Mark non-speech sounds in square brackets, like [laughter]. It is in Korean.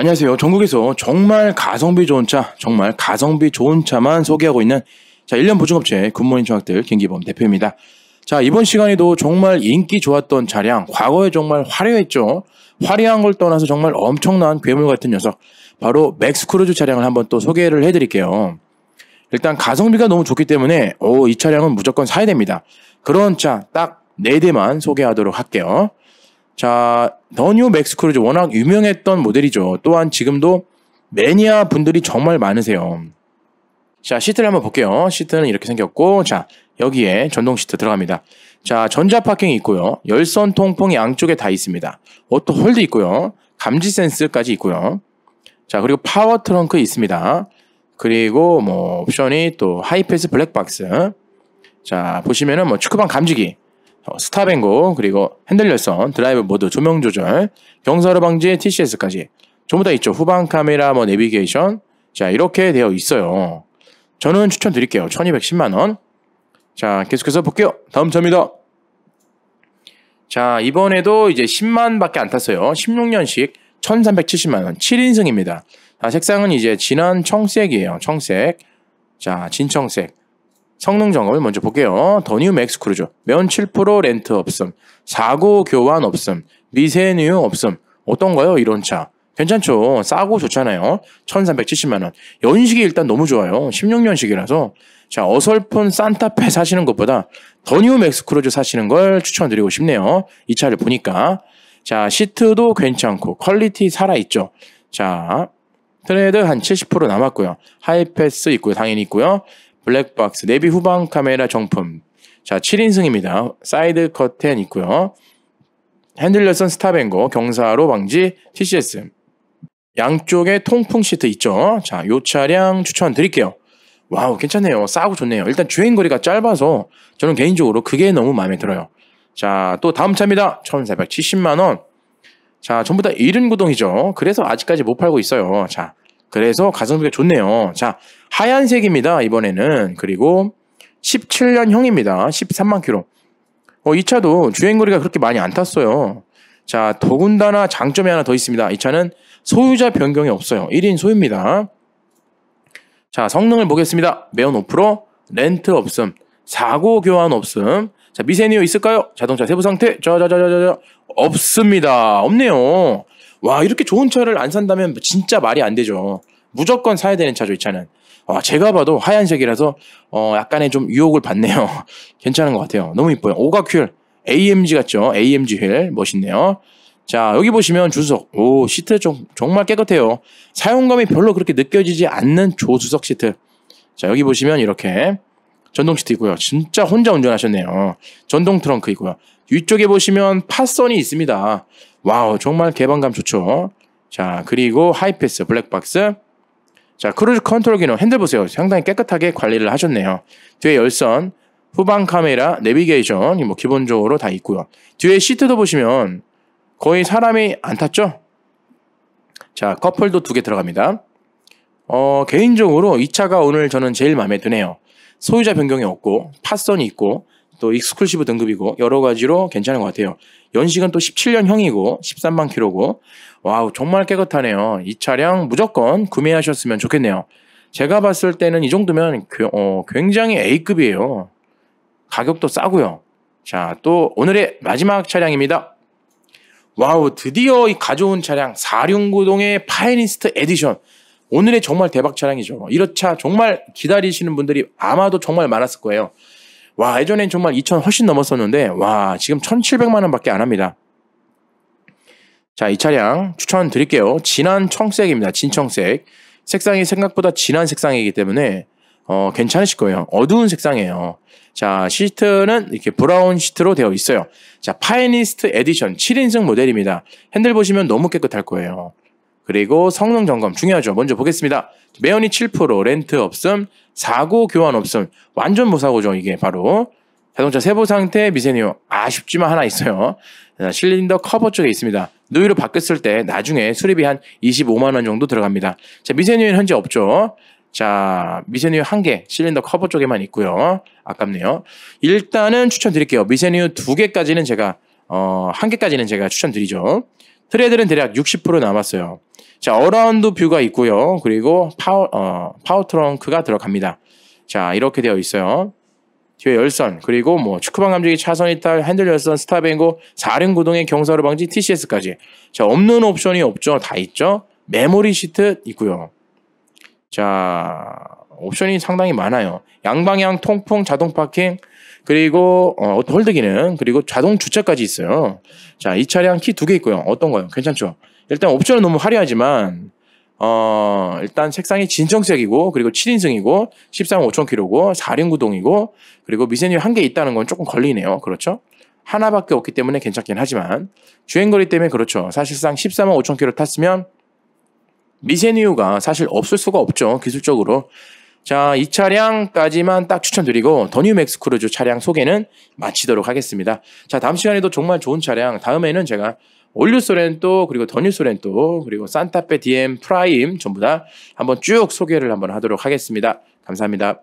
안녕하세요. 전국에서 정말 가성비 좋은 차, 정말 가성비 좋은 차만 소개하고 있는 자, 1년 보증업체 굿모닝 청학들 김기범 대표입니다. 자, 이번 시간에도 정말 인기 좋았던 차량, 과거에 정말 화려했죠. 화려한 걸 떠나서 정말 엄청난 괴물 같은 녀석, 바로 맥스크루즈 차량을 한번 또 소개를 해드릴게요. 일단 가성비가 너무 좋기 때문에 오, 어, 이 차량은 무조건 사야 됩니다. 그런 차 딱 4대만 소개하도록 할게요. 자, 더뉴 맥스코르즈 워낙 유명했던 모델이죠. 또한 지금도 매니아 분들이 정말 많으세요. 자, 시트를 한번 볼게요. 시트는 이렇게 생겼고, 자, 여기에 전동 시트 들어갑니다. 자, 전자 파킹이 있고요. 열선 통풍 양쪽에 다 있습니다. 오토 홀드 있고요. 감지 센스까지 있고요. 자, 그리고 파워 트렁크 있습니다. 그리고 뭐 옵션이 또 하이패스 블랙박스. 자, 보시면은 뭐 축구방 감지기. 어, 스탑앤고 그리고 핸들 열선, 드라이브 모드, 조명 조절, 경사로 방지, TCS까지 전부 다 있죠. 후방 카메라, 뭐 내비게이션 자 이렇게 되어 있어요. 저는 추천드릴게요. 1210만원 자 계속해서 볼게요. 다음 차입니다. 자 이번에도 이제 10만밖에 안 탔어요. 16년식 1370만원 7인승입니다. 아, 색상은 이제 진한 청색이에요. 청색 자 진청색 성능 점검을 먼저 볼게요. 더뉴 맥스 크루즈, 면 7% 렌트 없음, 사고 교환 없음, 미세뉴 없음. 어떤가요, 이런 차? 괜찮죠. 싸고 좋잖아요. 1370만원. 연식이 일단 너무 좋아요. 16년식이라서. 자, 어설픈 산타페 사시는 것보다 더뉴 맥스 크루즈 사시는 걸 추천드리고 싶네요. 이 차를 보니까. 자, 시트도 괜찮고, 퀄리티 살아있죠. 자, 트레드 한 70% 남았고요. 하이패스 있고요. 당연히 있고요. 블랙박스, 내비 후방 카메라 정품. 자, 7인승입니다. 사이드 커튼 있고요. 핸들레선 스탑앤거, 경사로 방지, TCS. 양쪽에 통풍 시트 있죠. 자, 요 차량 추천드릴게요. 와우, 괜찮네요. 싸고 좋네요. 일단 주행거리가 짧아서 저는 개인적으로 그게 너무 마음에 들어요. 자, 또 다음 차입니다. 1470만원. 자, 전부 다 이른 구동이죠. 그래서 아직까지 못 팔고 있어요. 자, 그래서 가성비가 좋네요. 자, 하얀색입니다. 이번에는. 그리고 17년형입니다. 13만 키로 어, 이 차도 주행거리가 그렇게 많이 안 탔어요. 자, 더군다나 장점이 하나 더 있습니다. 이 차는 소유자 변경이 없어요. 1인 소유입니다. 자, 성능을 보겠습니다. 매운 오프로, 렌트 없음, 사고 교환 없음. 자, 미세니어 있을까요? 자동차 세부 상태. 자자자자자. 없습니다. 없네요. 와 이렇게 좋은 차를 안 산다면 진짜 말이 안 되죠. 무조건 사야 되는 차죠 이 차는. 와 제가 봐도 하얀색이라서 어 약간의 좀 유혹을 받네요. [laughs] 괜찮은 것 같아요. 너무 이뻐요. 오각 휠 AMG 같죠? AMG 휠 멋있네요. 자 여기 보시면 주석 오 시트 좀 정말 깨끗해요. 사용감이 별로 그렇게 느껴지지 않는 조수석 시트. 자 여기 보시면 이렇게 전동 시트이고요. 진짜 혼자 운전하셨네요. 전동 트렁크이고요. 위쪽에 보시면 파선이 있습니다. 와우, 정말 개방감 좋죠. 자, 그리고 하이패스 블랙박스. 자, 크루즈 컨트롤 기능 핸들 보세요. 상당히 깨끗하게 관리를 하셨네요. 뒤에 열선, 후방 카메라, 내비게이션, 뭐 기본적으로 다 있고요. 뒤에 시트도 보시면 거의 사람이 안 탔죠? 자, 커플도 두 개 들어갑니다. 어, 개인적으로 이 차가 오늘 저는 제일 마음에 드네요. 소유자 변경이 없고 파선이 있고 또 익스클루시브 등급이고 여러 가지로 괜찮은 것 같아요. 연식은 또 17년형이고 13만 킬로고 와우 정말 깨끗하네요. 이 차량 무조건 구매하셨으면 좋겠네요. 제가 봤을 때는 이 정도면 어, 굉장히 A급이에요. 가격도 싸고요. 자, 또 오늘의 마지막 차량입니다. 와우, 드디어 이 가져온 차량 469동의 파이니스트 에디션. 오늘의 정말 대박 차량이죠. 뭐 이렇차 정말 기다리시는 분들이 아마도 정말 많았을 거예요. 와, 예전엔 정말 2 0 0 0 훨씬 넘었었는데, 와, 지금 1,700만 원밖에 안 합니다. 자, 이 차량 추천드릴게요. 진한 청색입니다. 진청색. 색상이 생각보다 진한 색상이기 때문에 어, 괜찮으실 거예요. 어두운 색상이에요. 자, 시트는 이렇게 브라운 시트로 되어 있어요. 자, 파이니스트 에디션 7인승 모델입니다. 핸들 보시면 너무 깨끗할 거예요. 그리고 성능 점검 중요하죠. 먼저 보겠습니다. 매연이 7% 렌트 없음, 사고 교환 없음, 완전 무사고죠. 이게 바로 자동차 세부 상태 미세누 아쉽지만 하나 있어요. 실린더 커버 쪽에 있습니다. 누이로 바뀌었을 때 나중에 수리비 한 25만 원 정도 들어갑니다. 자미세뉴는 현재 없죠. 자, 미세뉴유한 개, 실린더 커버 쪽에만 있고요. 아깝네요. 일단은 추천드릴게요. 미세뉴유두 개까지는 제가 어, 한 개까지는 제가 추천드리죠. 트레이드는 대략 60% 남았어요. 자, 어라운드 뷰가 있고요. 그리고 파워, 어, 파워 트렁크가 들어갑니다. 자, 이렇게 되어 있어요. 뒤에 열선, 그리고 뭐 축구방 감지기 차선 있다, 핸들 열선, 스타뱅고, 4륜 구동의 경사로 방지, TCS까지. 자, 없는 옵션이 없죠. 다 있죠. 메모리 시트 있고요. 자, 옵션이 상당히 많아요. 양방향 통풍, 자동 파킹, 그리고 어, 홀드 기능, 그리고 자동 주차까지 있어요. 자, 이 차량 키 두 개 있고요. 어떤거요 괜찮죠? 일단 옵션은 너무 화려하지만 어, 일단 색상이 진정색이고 그리고 7인승이고, 13 5,000km고, 4륜 구동이고, 그리고 미세누 한개 있다는 건 조금 걸리네요. 그렇죠? 하나밖에 없기 때문에 괜찮긴 하지만, 주행거리 때문에 그렇죠. 사실상 13만 5,000km 탔으면, 미세뉴가 사실 없을 수가 없죠. 기술적으로. 자, 이 차량까지만 딱 추천드리고 더 뉴맥스 크루즈 차량 소개는 마치도록 하겠습니다. 자, 다음 시간에도 정말 좋은 차량 다음에는 제가 올류 소렌토 그리고 더뉴 소렌토 그리고 산타페 DM 프라임 전부 다 한번 쭉 소개를 한번 하도록 하겠습니다. 감사합니다.